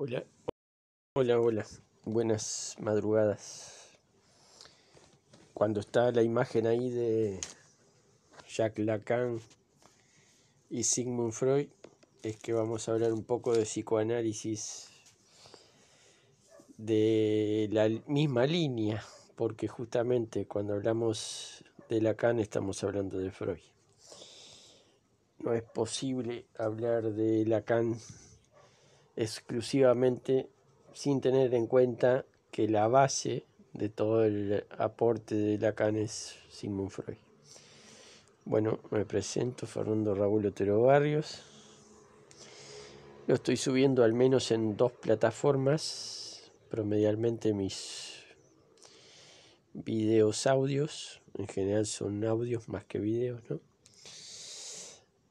Hola, hola, hola. Buenas madrugadas. Cuando está la imagen ahí de Jacques Lacan y Sigmund Freud, es que vamos a hablar un poco de psicoanálisis de la misma línea, porque justamente cuando hablamos de Lacan estamos hablando de Freud. No es posible hablar de Lacan exclusivamente sin tener en cuenta que la base de todo el aporte de Lacan es Sigmund Freud. Bueno, me presento, Fernando Raúl Otero Barrios. Lo estoy subiendo al menos en dos plataformas, promedialmente mis videos audios, en general son audios más que videos, ¿no?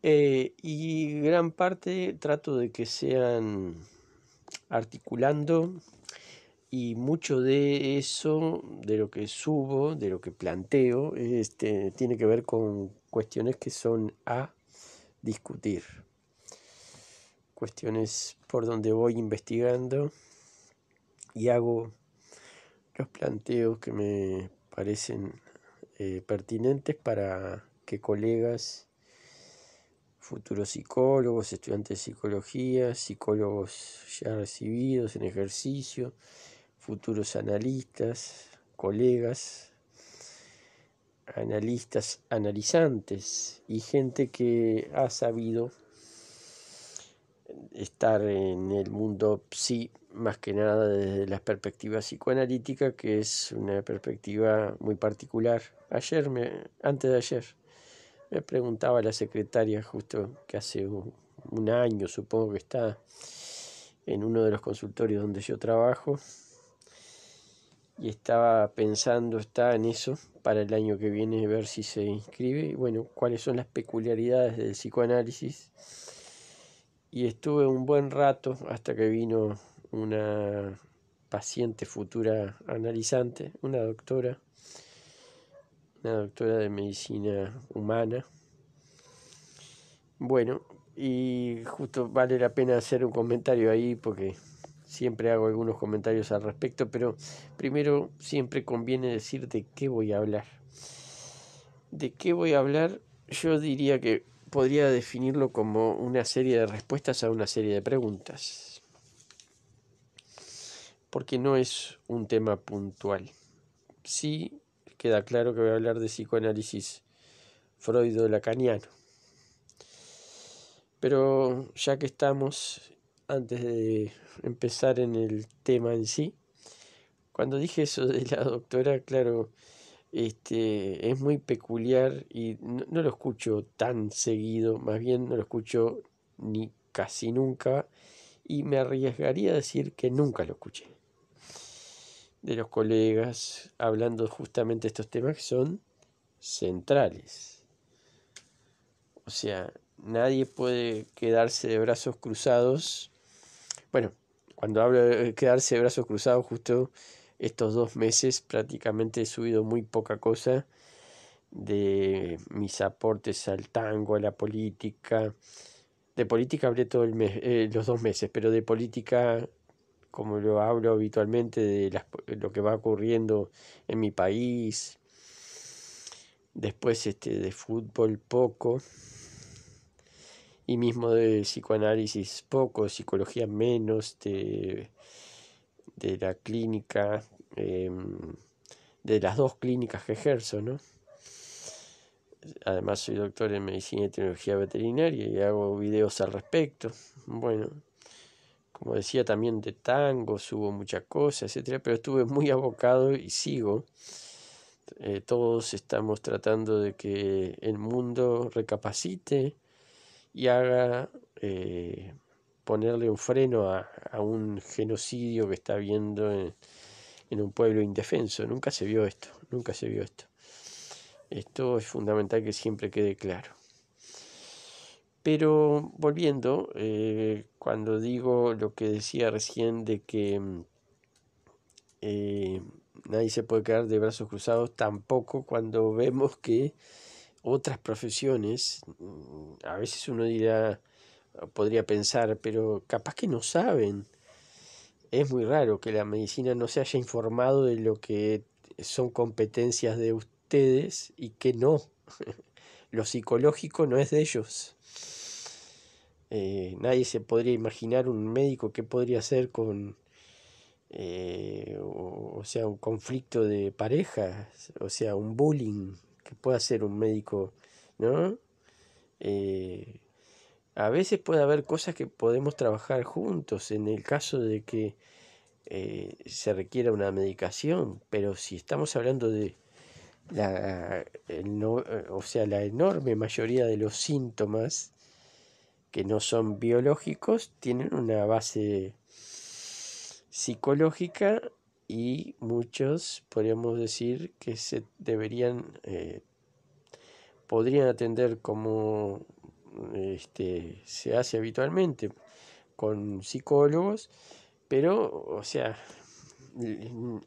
Eh, y gran parte trato de que sean articulando y mucho de eso, de lo que subo, de lo que planteo, este, tiene que ver con cuestiones que son a discutir, cuestiones por donde voy investigando y hago los planteos que me parecen eh, pertinentes para que colegas futuros psicólogos, estudiantes de psicología, psicólogos ya recibidos en ejercicio, futuros analistas, colegas, analistas analizantes y gente que ha sabido estar en el mundo psi más que nada desde la perspectiva psicoanalítica que es una perspectiva muy particular. Ayer me antes de ayer me preguntaba la secretaria justo que hace un, año, supongo que está en uno de los consultorios donde yo trabajo, y estaba pensando, está en eso, para el año que viene, ver si se inscribe, y bueno, cuáles son las peculiaridades del psicoanálisis. Y estuve un buen rato hasta que vino una paciente futura analizante, una doctora, una doctora de medicina humana. Bueno, y justo vale la pena hacer un comentario ahí porque siempre hago algunos comentarios al respecto, pero primero siempre conviene decir de qué voy a hablar. ¿De qué voy a hablar? Yo diría que podría definirlo como una serie de respuestas a una serie de preguntas, porque no es un tema puntual. Sí queda claro que voy a hablar de psicoanálisis freudo-lacaniano. Pero ya que estamos, antes de empezar en el tema en sí, cuando dije eso de la doctora, claro, este, es muy peculiar y no, no, lo escucho tan seguido, más bien no lo escucho ni casi nunca y me arriesgaría a decir que nunca lo escuché de los colegas hablando justamente de estos temas que son centrales. O sea, nadie puede quedarse de brazos cruzados. Bueno, cuando hablo de quedarse de brazos cruzados, justo estos dos meses prácticamente he subido muy poca cosa de mis aportes al tango, a la política. De política hablé todo el mes, eh, los dos meses, pero de política como lo hablo habitualmente de lo que va ocurriendo en mi país. Después este, de fútbol poco. Y mismo de psicoanálisis poco, psicología menos, de, de la clínica, em, de las dos clínicas que ejerzo, ¿no? Además soy doctor en medicina y tecnología veterinaria y hago videos al respecto. Bueno, como decía también de tango, hubo muchas cosas, etcétera, pero estuve muy abocado y sigo. Eh, todos estamos tratando de que el mundo recapacite y haga eh, ponerle un freno a, un genocidio que está habiendo en, en un pueblo indefenso. Nunca se vio esto, nunca se vio esto. Esto es fundamental que siempre quede claro. Pero volviendo, eh, cuando digo lo que decía recién de que mm, eh, nadie se puede quedar de brazos cruzados, tampoco cuando vemos que otras profesiones, mm, a veces uno dirá, podría pensar, pero capaz que no saben. Es muy raro que la medicina no se haya informado de lo que son competencias de ustedes y que no. Lo psicológico no es de ellos. Eh, nadie se podría imaginar un médico que podría hacer con, eh, o, sea, un conflicto de parejas o sea, un bullying que pueda hacer un médico, ¿no? Eh, a veces puede haber cosas que podemos trabajar juntos en el caso de que se requiera una medicación, pero si estamos hablando de la, o sea, la enorme mayoría de los síntomas, que no son biológicos tienen una base psicológica y muchos podríamos decir que se deberían eh, podrían atender como este, se hace habitualmente con psicólogos pero o sea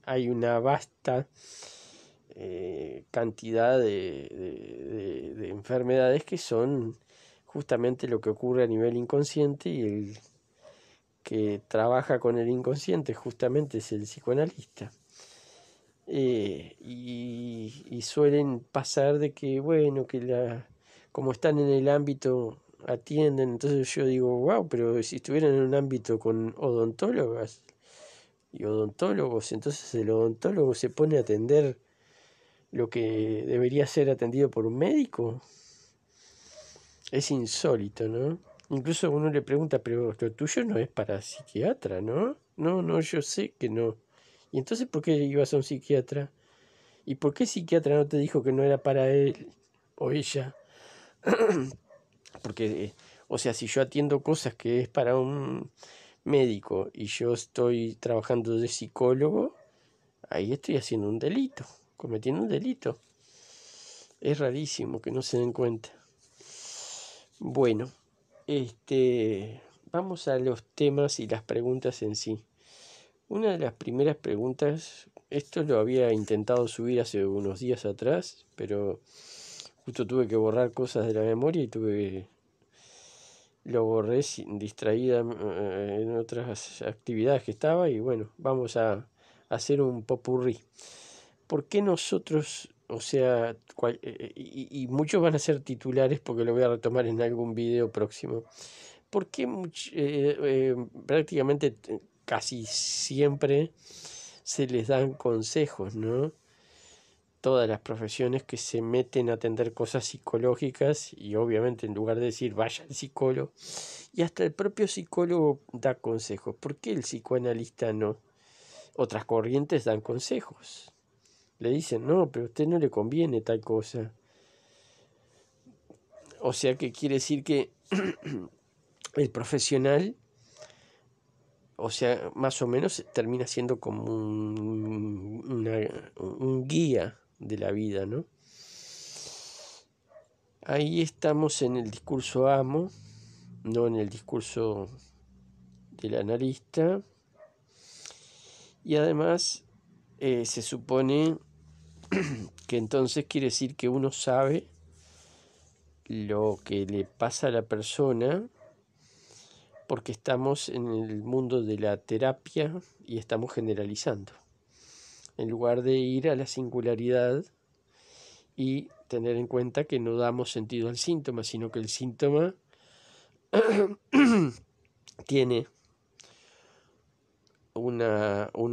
hay una vasta eh, cantidad de enfermedades que son justamente lo que ocurre a nivel inconsciente y el que trabaja con el inconsciente justamente es el psicoanalista. Eh, y, y, suelen pasar de que, bueno, que la, como están en el ámbito atienden, entonces yo digo, wow, pero si estuvieran en un ámbito con odontólogas y odontólogos, entonces el odontólogo se pone a atender lo que debería ser atendido por un médico. Es insólito, ¿no? Incluso uno le pregunta, pero lo tuyo no es para psiquiatra, ¿no? No, no, yo sé que no. ¿Y entonces por qué ibas a un psiquiatra? ¿Y por qué psiquiatra no te dijo que no era para él o ella? Porque, eh, o sea, si yo atiendo cosas que es para un médico y yo estoy trabajando de psicólogo, ahí estoy haciendo un delito, cometiendo un delito. Es rarísimo que no se den cuenta. Bueno, este, vamos a los temas y las preguntas en sí. Una de las primeras preguntas, esto lo había intentado subir hace unos días atrás, pero justo tuve que borrar cosas de la memoria y tuve lo borré distraída eh, en otras actividades que estaba y bueno, vamos a hacer un popurrí. ¿Por qué nosotros o sea, eh, y, muchos van a ser titulares porque lo voy a retomar en algún video próximo. Porque eh, eh, prácticamente casi siempre se les dan consejos, ¿no? Todas las profesiones que se meten a atender cosas psicológicas y obviamente en lugar de decir vaya al psicólogo, y hasta el propio psicólogo da consejos. ¿Por qué el psicoanalista no? Otras corrientes dan consejos le dicen, no, pero a usted no le conviene tal cosa. O sea que quiere decir que el profesional, o sea, más o menos termina siendo como un, guía de la vida, ¿no? Ahí estamos en el discurso amo, no en el discurso del analista. Y además eh, se supone que entonces quiere decir que uno sabe lo que le pasa a la persona porque estamos en el mundo de la terapia y estamos generalizando, en lugar de ir a la singularidad y tener en cuenta que no damos sentido al síntoma, sino que el síntoma tiene un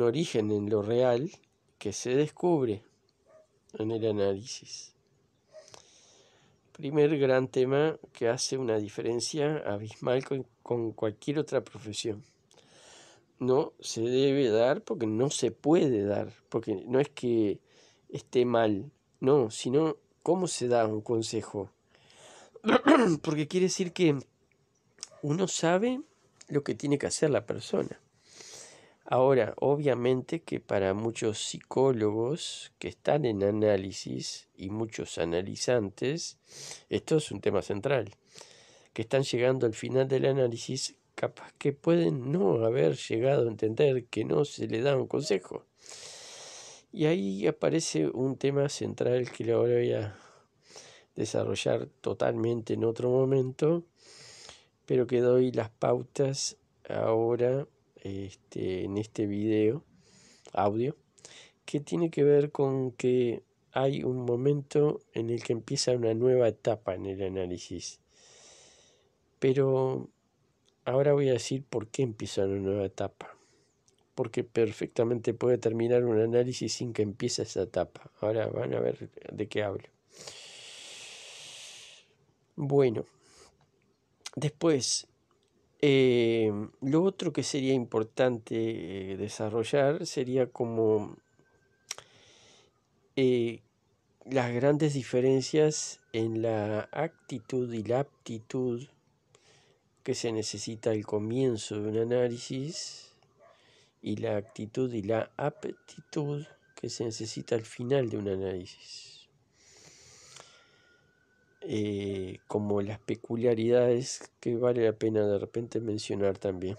origen en lo real que se descubre en el análisis. Primer gran tema que hace una diferencia abismal con, con cualquier otra profesión. No se debe dar porque no se puede dar, porque no es que esté mal, no, sino cómo se da un consejo. porque quiere decir que uno sabe lo que tiene que hacer la persona. Ahora, obviamente que para muchos psicólogos que están en análisis y muchos analizantes, esto es un tema central, que están llegando al final del análisis, capaz que pueden no haber llegado a entender que no se le da un consejo. Y ahí aparece un tema central que le voy a desarrollar totalmente en otro momento, pero que doy las pautas ahora este, en este video audio que tiene que ver con que hay un momento en el que empieza una nueva etapa en el análisis. Pero ahora voy a decir por qué empieza una nueva etapa. Porque perfectamente puede terminar un análisis sin que empiece esa etapa. Ahora van a ver de qué hablo. Bueno, después eh, lo otro que sería importante eh, desarrollar sería como eh, las grandes diferencias en la actitud y la aptitud que se necesita al comienzo de un análisis y la actitud y la aptitud que se necesita al final de un análisis. Eh, como las peculiaridades que vale la pena de repente mencionar también.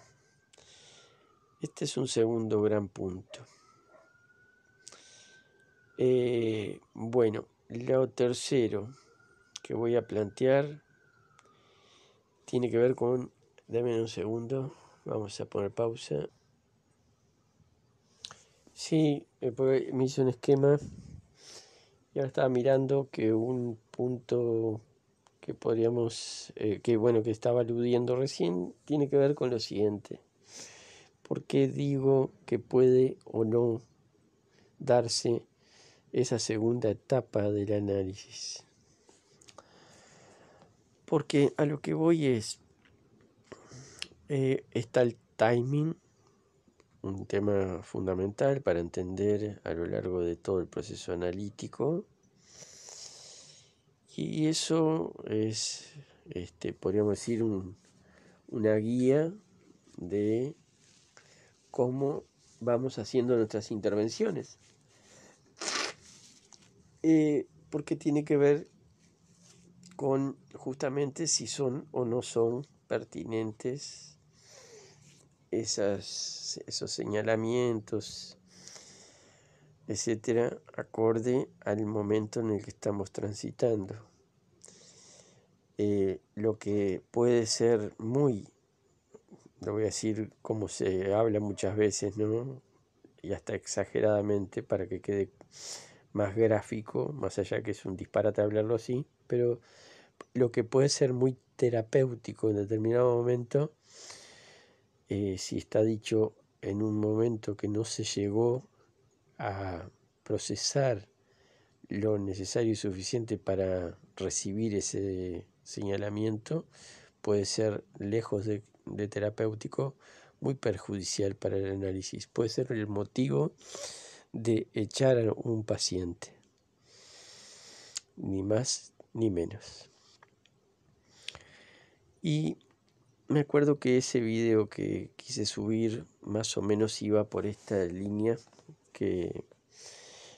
Este es un segundo gran punto. Eh, bueno, lo tercero que voy a plantear tiene que ver con, dame un segundo, vamos a poner pausa. Sí, eh, me hizo un esquema estaba mirando que un punto que podríamos, eh, que bueno, que estaba aludiendo recién, tiene que ver con lo siguiente. ¿Por qué digo que puede o no darse esa segunda etapa del análisis? Porque a lo que voy es, eh, está el timing un tema fundamental para entender a lo largo de todo el proceso analítico. Y eso es, este, podríamos decir, una guía de cómo vamos haciendo nuestras intervenciones. Eh, porque tiene que ver con justamente si son o no son pertinentes esos señalamientos, etcétera, acorde al momento en el que estamos transitando. Eh, lo que puede ser muy, lo voy a decir como se habla muchas veces, ¿no? Y hasta exageradamente para que quede más gráfico, más allá que es un disparate hablarlo así, pero lo que puede ser muy terapéutico en determinado momento eh, si está dicho en un momento que no se llegó a procesar lo necesario y suficiente para recibir ese señalamiento, puede ser lejos de, de terapéutico, muy perjudicial para el análisis. Puede ser el motivo de echar a un paciente, ni más ni menos. Y me acuerdo que ese video que quise subir más o menos iba por esta línea que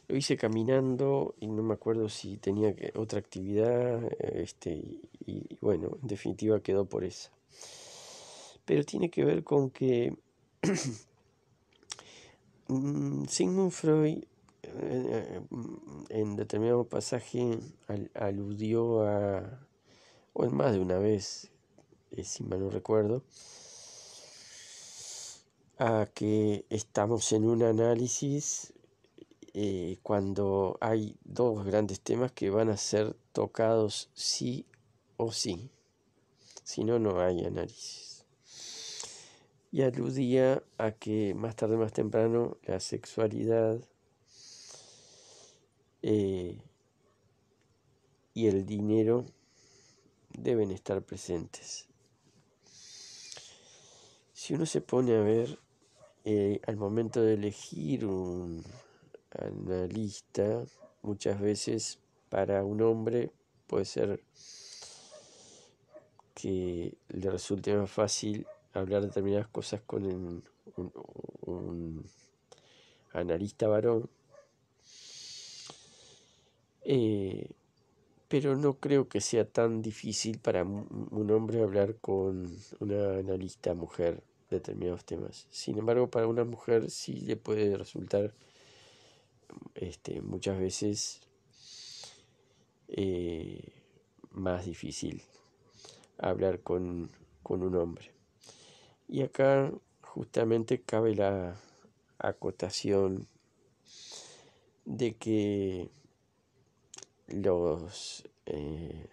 lo hice caminando y no me acuerdo si tenía otra actividad este y, bueno en definitiva quedó por esa pero tiene que ver con que mm, Sigmund Freud eh, en determinado pasaje aludió a, o en más de una vez, eh, si mal no recuerdo, a que estamos en un análisis eh, cuando hay dos grandes temas que van a ser tocados sí o sí. Si no, no hay análisis. Y aludía a que más tarde, más temprano, la sexualidad eh, y el dinero deben estar presentes si uno se pone a ver eh, al momento de elegir un analista, muchas veces para un hombre puede ser que le resulte más fácil hablar determinadas cosas con un, analista varón. Eh, pero no creo que sea tan difícil para un hombre hablar con una analista mujer determinados temas. Sin embargo, para una mujer sí le puede resultar este, muchas veces eh, más difícil hablar con, un hombre. Y acá justamente cabe la acotación de que los, eh,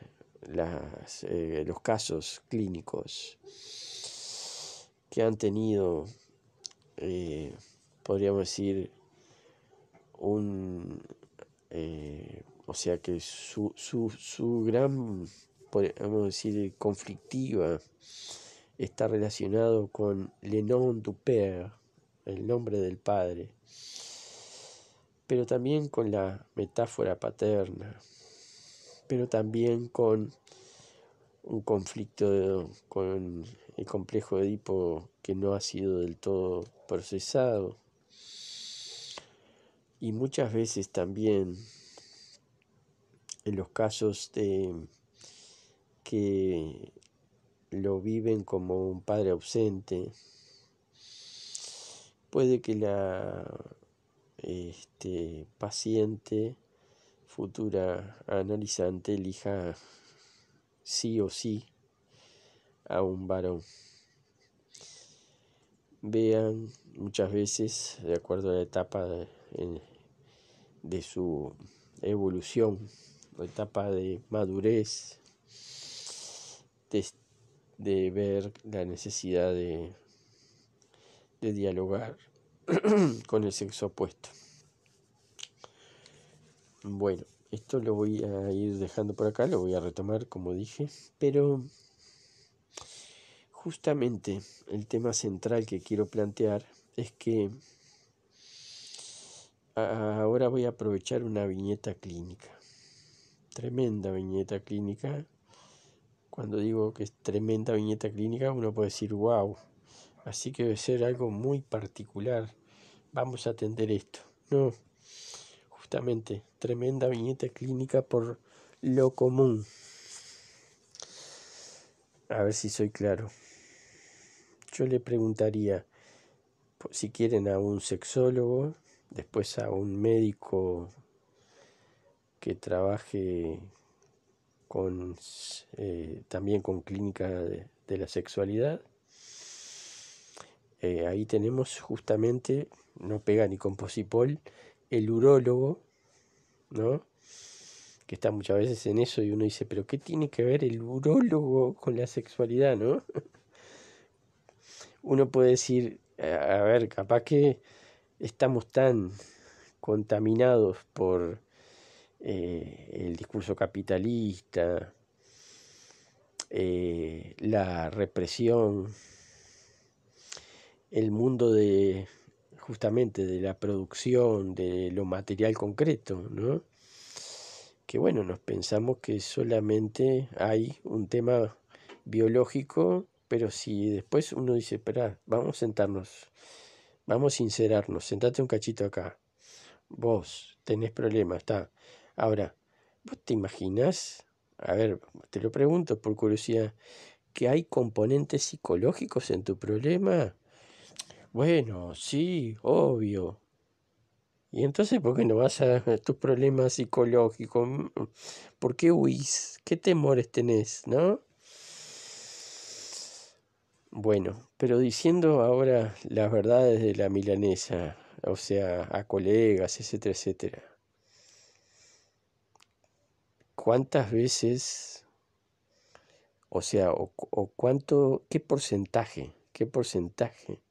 eh, los casos clínicos que han tenido, eh, podríamos decir, un, eh, o sea que su, su, su gran, podríamos decir, conflictiva está relacionado con Le nom el nombre del padre, pero también con la metáfora paterna, pero también con un conflicto con el complejo de Edipo que no ha sido del todo procesado. Y muchas veces también en los casos de que lo viven como un padre ausente, puede que la este, paciente futura analizante elija sí o sí a un varón. Vean muchas veces, de acuerdo a la etapa de, su evolución, la etapa de madurez, de, de ver la necesidad de, de dialogar con el sexo opuesto. Bueno, esto lo voy a ir dejando por acá, lo voy a retomar como dije, pero Justamente el tema central que quiero plantear es que ahora voy a aprovechar una viñeta clínica. Tremenda viñeta clínica. Cuando digo que es tremenda viñeta clínica, uno puede decir, wow, así que debe ser algo muy particular. Vamos a atender esto. No, justamente, tremenda viñeta clínica por lo común. A ver si soy claro yo le preguntaría, si quieren, a un sexólogo, después a un médico que trabaje con, eh, también con clínica de, la sexualidad. Eh, ahí tenemos justamente, no pega ni con posipol, el urólogo, ¿no? Que está muchas veces en eso y uno dice, pero ¿qué tiene que ver el urólogo con la sexualidad, ¿no? uno puede decir, a ver, capaz que estamos tan contaminados por eh, el discurso capitalista, eh, la represión, el mundo de justamente de la producción, de lo material concreto, ¿no? Que bueno, nos pensamos que solamente hay un tema biológico pero si después uno dice, espera, vamos a sentarnos, vamos a sincerarnos, sentate un cachito acá. Vos tenés problemas, está. Ahora, ¿vos te imaginas? A ver, te lo pregunto por curiosidad, ¿que hay componentes psicológicos en tu problema? Bueno, sí, obvio. Y entonces, ¿por qué no vas a tus problemas psicológicos? Mm, mm. ¿Por qué huís? ¿Qué temores tenés, no? Bueno, pero diciendo ahora las verdades de la milanesa, o sea, a colegas, etcétera, etcétera. ¿Cuántas veces, o sea, o, cuánto, qué porcentaje, qué porcentaje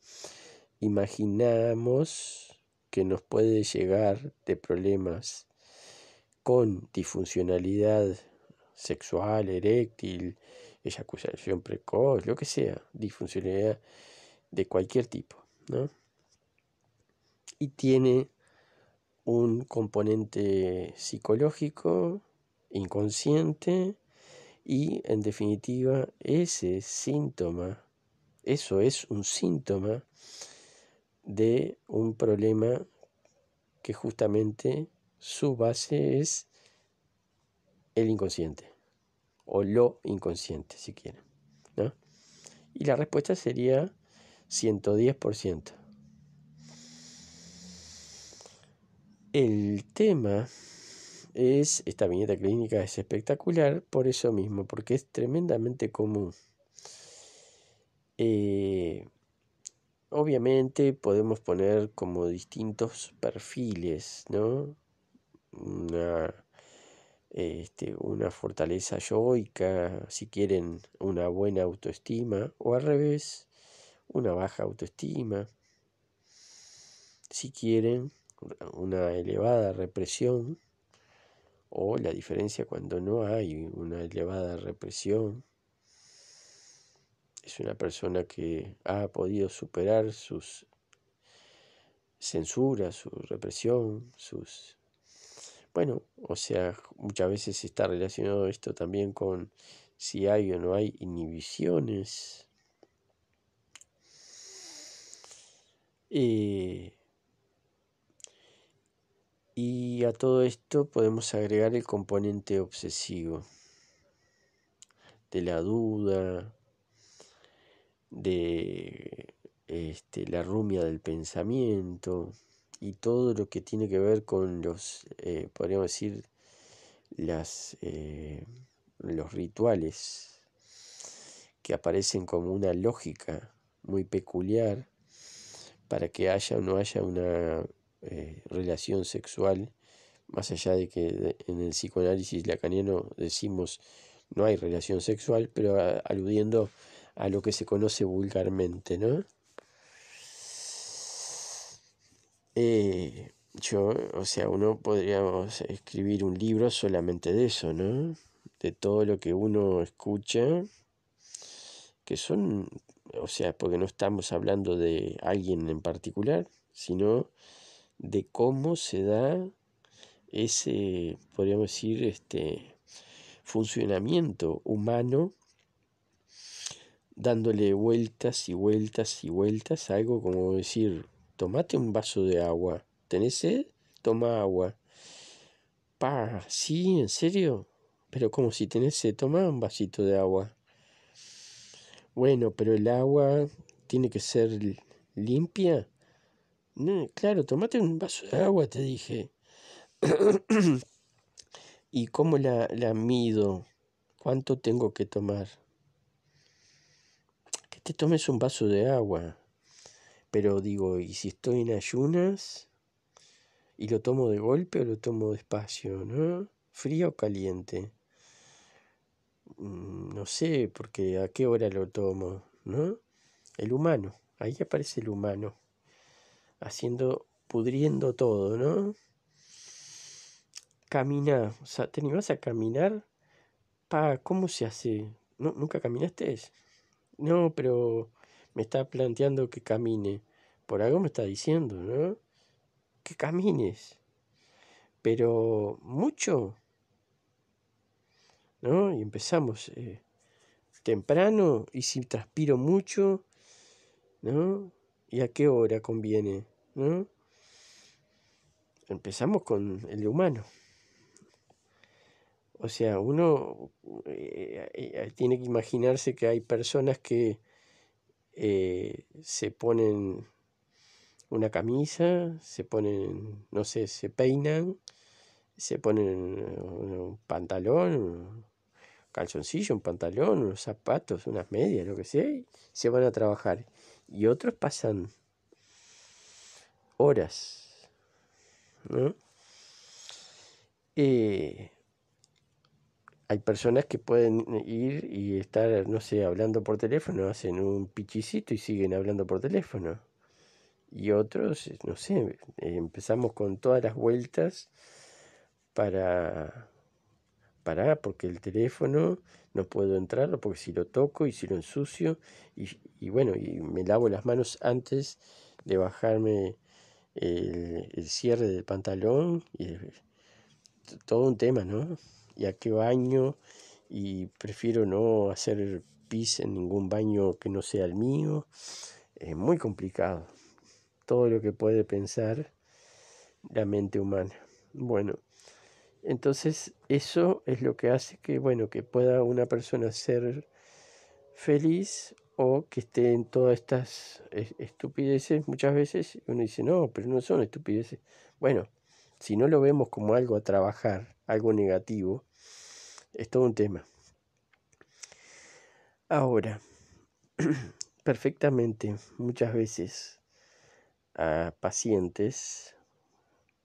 imaginamos que nos puede llegar de problemas con disfuncionalidad sexual, eréctil, eyaculación precoz, lo que sea, disfuncionalidad de cualquier tipo. ¿no? Y tiene un componente psicológico, inconsciente, y en definitiva ese síntoma, eso es un síntoma de un problema que justamente su base es el inconsciente o lo inconsciente, si quieren. ¿no? Y la respuesta sería 110%. El tema es, esta viñeta clínica es espectacular por eso mismo, porque es tremendamente común. Eh, obviamente podemos poner como distintos perfiles, ¿no? Este, una fortaleza yoica, si quieren una buena autoestima, o al revés, una baja autoestima, si quieren una elevada represión, o la diferencia cuando no hay una elevada represión, es una persona que ha podido superar sus censuras, su represión, sus bueno, o sea, muchas veces está relacionado esto también con si hay o no hay inhibiciones. Eh, y a todo esto podemos agregar el componente obsesivo de la duda, de este, la rumia del pensamiento y todo lo que tiene que ver con los, eh, podríamos decir, las, eh, los rituales que aparecen como una lógica muy peculiar para que haya o no haya una eh, relación sexual, más allá de que en el psicoanálisis lacaniano decimos no hay relación sexual, pero aludiendo a lo que se conoce vulgarmente, ¿no? Eh, yo, o sea, uno podríamos escribir un libro solamente de eso, ¿no? De todo lo que uno escucha, que son, o sea, porque no estamos hablando de alguien en particular, sino de cómo se da ese, podríamos decir, este funcionamiento humano dándole vueltas y vueltas y vueltas, algo como decir, tomate un vaso de agua. ¿Tenés sed? Toma agua. Pa, ¿sí? ¿En serio? Pero como si tenés sed, toma un vasito de agua. Bueno, pero el agua tiene que ser limpia. claro, tomate un vaso de agua, te dije. ¿Y cómo la, la mido? ¿Cuánto tengo que tomar? Que te tomes un vaso de agua. Pero digo, ¿y si estoy en ayunas? ¿Y lo tomo de golpe o lo tomo despacio? ¿No? frío o caliente? Mm, no sé, porque a qué hora lo tomo, ¿no? El humano. Ahí aparece el humano. Haciendo, pudriendo todo, ¿no? Caminar. O sea, ¿te animás a caminar? Pa, ¿cómo se hace? ¿Nunca caminaste? No, pero me está planteando que camine por algo me está diciendo, ¿no? Que camines. Pero mucho, ¿no? Y empezamos eh, temprano y si transpiro mucho, ¿no? ¿Y a qué hora conviene, ¿no? Empezamos con el humano. O sea, uno eh, eh, tiene que imaginarse que hay personas que se ponen una camisa, se ponen, no sé, se peinan, se ponen un pantalón, un calzoncillo, un pantalón, unos zapatos, unas medias, lo que sea, y se van a trabajar. Y otros pasan horas, ¿no? Eh, hay personas que pueden ir y estar, no sé, hablando por teléfono, hacen un pichicito y siguen hablando por teléfono y otros, no sé, empezamos con todas las vueltas para parar porque el teléfono no puedo entrarlo porque si lo toco y si lo ensucio y, bueno y me lavo las manos antes de bajarme el, cierre del pantalón y todo un tema no y a qué baño y prefiero no hacer pis en ningún baño que no sea el mío es muy complicado todo lo que puede pensar la mente humana. Bueno, entonces eso es lo que hace que, bueno, que pueda una persona ser feliz o que esté en todas estas estupideces. Muchas veces uno dice, no, pero no son estupideces. Bueno, si no lo vemos como algo a trabajar, algo negativo, es todo un tema. Ahora, perfectamente, muchas veces a pacientes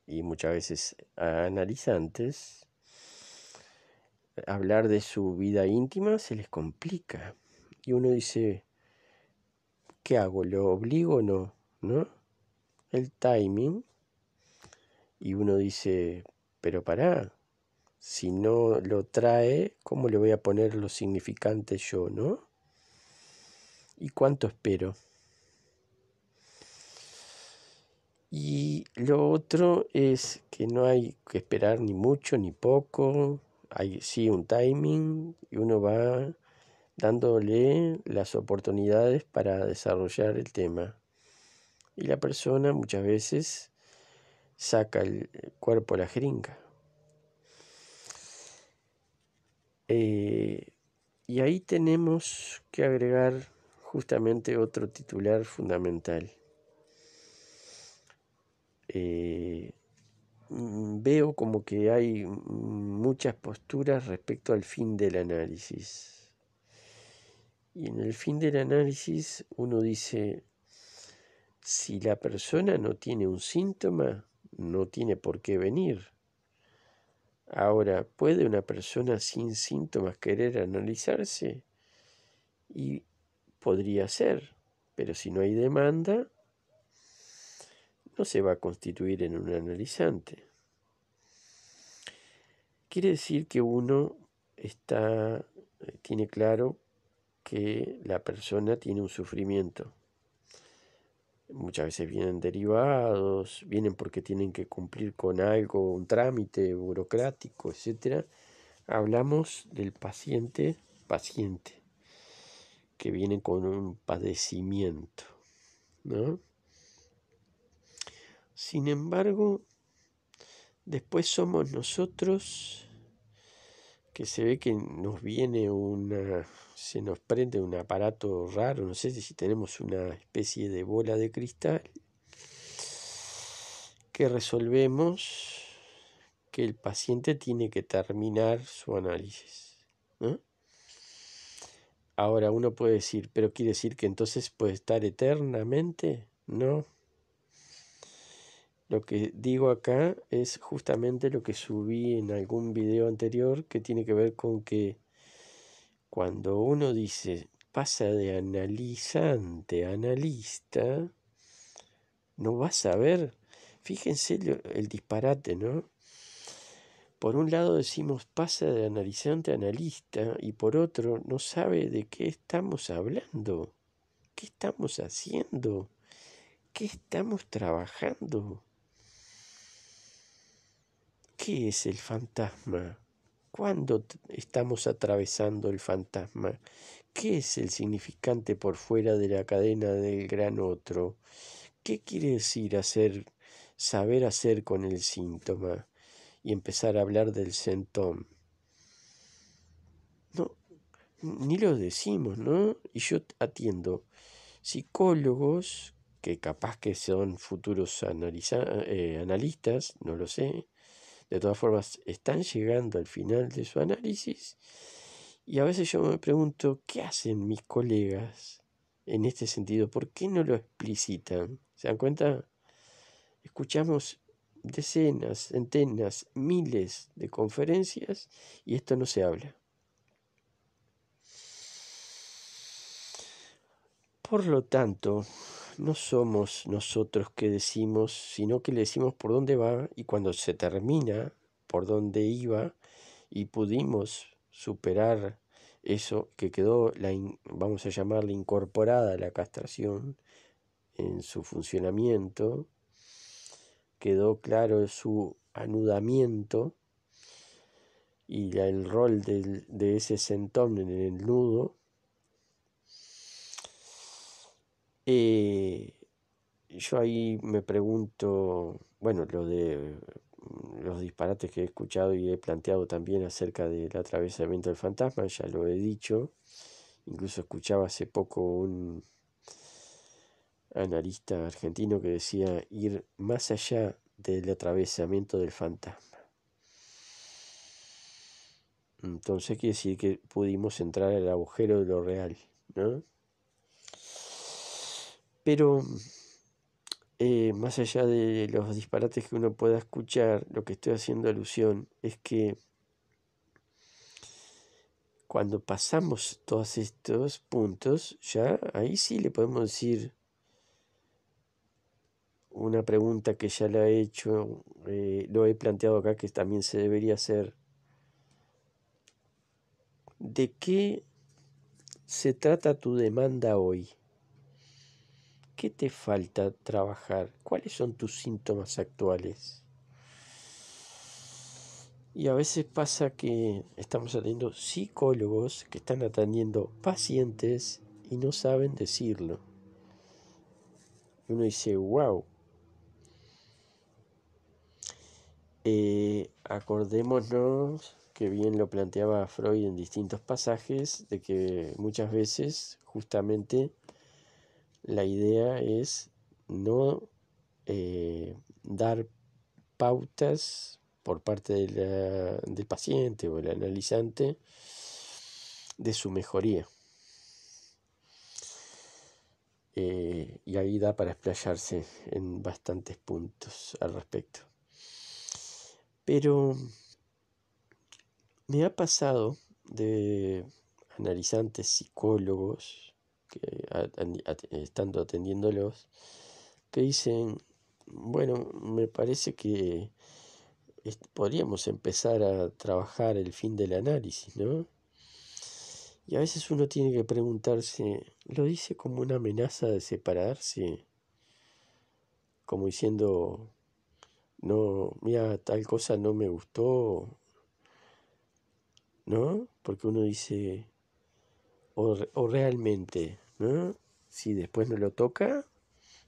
y muchas veces a analizantes, hablar de su vida íntima se les complica. Y uno dice, ¿qué hago? ¿Lo obligo o no? ¿No? El timing. Y uno dice, pero pará, si no lo trae, ¿cómo le voy a poner lo significante yo, no? ¿Y cuánto espero? Y lo otro es que no hay que esperar ni mucho ni poco, hay sí un timing y uno va dándole las oportunidades para desarrollar el tema. Y la persona muchas veces saca el cuerpo a la jeringa. Eh, y ahí tenemos que agregar justamente otro titular fundamental. Eh, mm, veo como que hay mm, muchas posturas respecto al fin del análisis. Y en el fin del análisis uno dice, si la persona no tiene un síntoma, no tiene por qué venir. Ahora, ¿puede una persona sin síntomas querer analizarse? Y podría ser, pero si no hay demanda, no se va a constituir en un analizante. Quiere decir que uno está, eh, tiene claro que la persona tiene un sufrimiento. Muchas veces vienen derivados, vienen porque tienen que cumplir con algo, un trámite burocrático, etc. Hablamos del paciente, paciente, que viene con un padecimiento, ¿no? Sin embargo, después somos nosotros que se ve que nos viene una, se nos prende un aparato raro, no sé si tenemos una especie de bola de cristal, que resolvemos que el paciente tiene que terminar su análisis. Ahora uno puede decir, pero quiere decir que entonces puede estar eternamente, ¿no? Lo que digo acá es justamente lo que subí en algún video anterior que tiene que ver con que cuando uno dice pasa de analizante a analista, no va a saber. Fíjense el disparate, ¿no? Por un lado decimos pasa de analizante a analista y por otro no sabe de qué estamos hablando, qué estamos haciendo, qué estamos trabajando. ¿Qué es el fantasma? ¿Cuándo estamos atravesando el fantasma? ¿Qué es el significante por fuera de la cadena del gran otro? ¿Qué quiere decir hacer, saber hacer con el síntoma? Y empezar a hablar del sentón. No, ni lo decimos, ¿no? Y yo atiendo psicólogos que capaz que son futuros eh, analistas, no lo sé, de todas formas, están llegando al final de su análisis y a veces yo me pregunto, ¿qué hacen mis colegas en este sentido? ¿Por qué no lo explicitan? ¿Se dan cuenta? Escuchamos decenas, centenas, miles de conferencias y esto no se habla. Por lo tanto, no somos nosotros que decimos, sino que le decimos por dónde va y cuando se termina por dónde iba y pudimos superar eso que quedó, la vamos a llamarle incorporada la castración en su funcionamiento, quedó claro su anudamiento y el rol de ese centón en el nudo Eh, yo ahí me pregunto, bueno, lo de mm, los disparates que he escuchado y he planteado también acerca del atravesamiento del fantasma, ya lo he dicho, incluso escuchaba hace poco un analista argentino que decía ir más allá del atravesamiento del fantasma. Entonces quiere decir que pudimos entrar al agujero de lo real, ¿no? Pero eh, más allá de los disparates que uno pueda escuchar, lo que estoy haciendo alusión es que cuando pasamos todos estos puntos, ya ahí sí le podemos decir una pregunta que ya la he hecho, eh, lo he planteado acá que también se debería hacer. ¿De qué se trata tu demanda hoy? ¿Qué te falta trabajar? ¿Cuáles son tus síntomas actuales? Y a veces pasa que estamos atendiendo psicólogos que están atendiendo pacientes y no saben decirlo. Uno dice, wow. Eh, acordémonos que bien lo planteaba Freud en distintos pasajes, de que muchas veces justamente la idea es no eh, dar pautas por parte del paciente o el analizante de su mejoría. Eh, y ahí da para explayarse en bastantes puntos al respecto. Pero me ha pasado de analizantes, psicólogos, estando atendiéndolos, que dicen, bueno, me parece que este, podríamos empezar a trabajar el fin del análisis, ¿no? Y a veces uno tiene que preguntarse, ¿lo dice como una amenaza de separarse? Como diciendo, no, mira, tal cosa no me gustó, ¿no? Porque uno dice, o, realmente, ¿no? Si después no lo toca,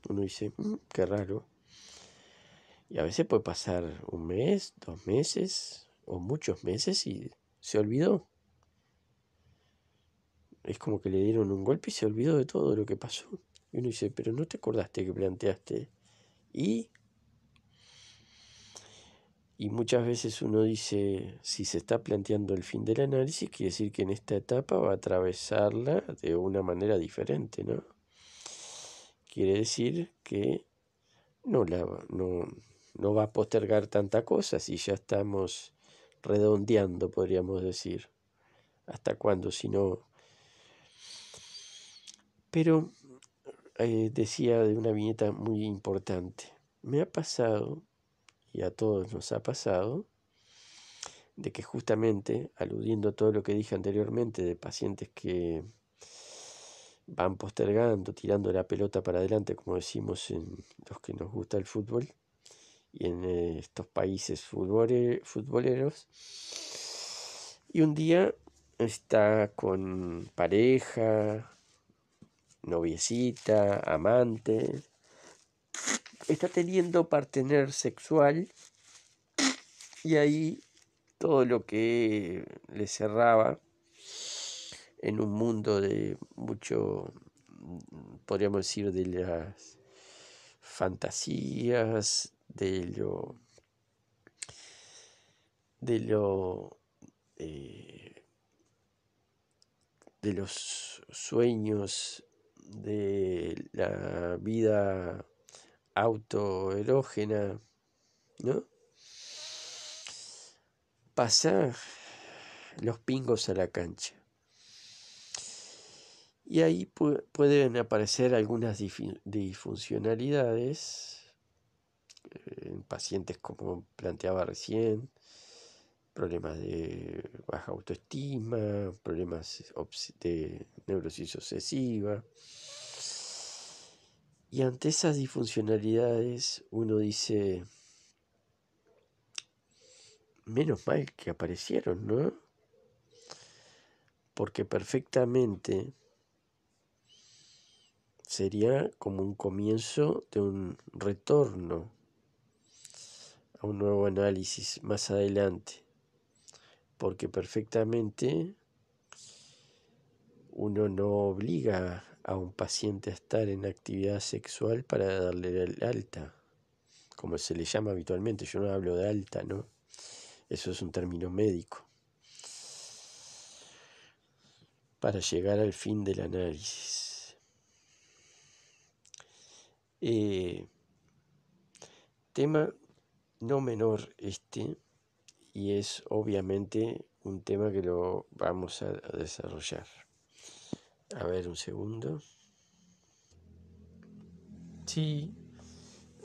uno dice, mm, qué raro. Y a veces puede pasar un mes, dos meses o muchos meses y se olvidó. Es como que le dieron un golpe y se olvidó de todo lo que pasó. Y uno dice, pero no te acordaste que planteaste. Y y muchas veces uno dice, si se está planteando el fin del análisis, quiere decir que en esta etapa va a atravesarla de una manera diferente, ¿no? Quiere decir que no, la, no, va a postergar tanta cosa si ya estamos redondeando, podríamos decir. ¿Hasta cuándo? Si no... Pero eh, decía de una viñeta muy importante. Me ha pasado y a todos nos ha pasado, de que justamente, aludiendo a todo lo que dije anteriormente de pacientes que van postergando, tirando la pelota para adelante, como decimos en los que nos gusta el fútbol, y en eh, estos países futboleros, y un día está con pareja, noviecita, amante, está teniendo partener sexual y ahí todo lo que le cerraba en un mundo de mucho, podríamos decir, de las fantasías, de lo, de lo, eh, de los sueños, de la vida autoerógena, ¿no? Pasar los pingos a la cancha. Y ahí pueden aparecer algunas disfuncionalidades eh, en pacientes como planteaba recién, problemas de baja autoestima, problemas de neurosis obsesiva. Y ante esas disfuncionalidades uno dice, menos mal que aparecieron, ¿no? Porque perfectamente sería como un comienzo de un retorno a un nuevo análisis más adelante. Porque perfectamente uno no obliga a un paciente a estar en actividad sexual para darle el alta, como se le llama habitualmente, yo no hablo de alta, ¿no? Eso es un término médico. Para llegar al fin del análisis. Eh, tema no menor este, y es obviamente un tema que lo vamos a desarrollar. A ver, un segundo. Sí.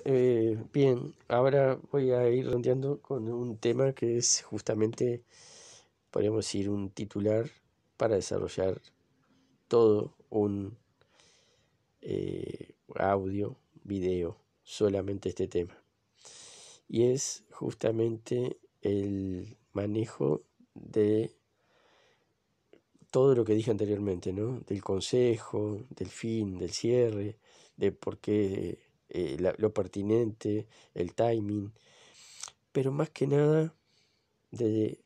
Eh, bien, ahora voy a ir rondeando con un tema que es justamente, podemos decir, un titular para desarrollar todo un eh, audio, video, solamente este tema. Y es justamente el manejo de todo lo que dije anteriormente, ¿no? Del consejo, del fin, del cierre, de por qué eh, lo pertinente, el timing, pero más que nada de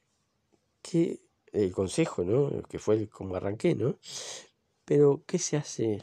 qué el consejo, ¿no? Que fue como arranqué, ¿no? Pero ¿qué se hace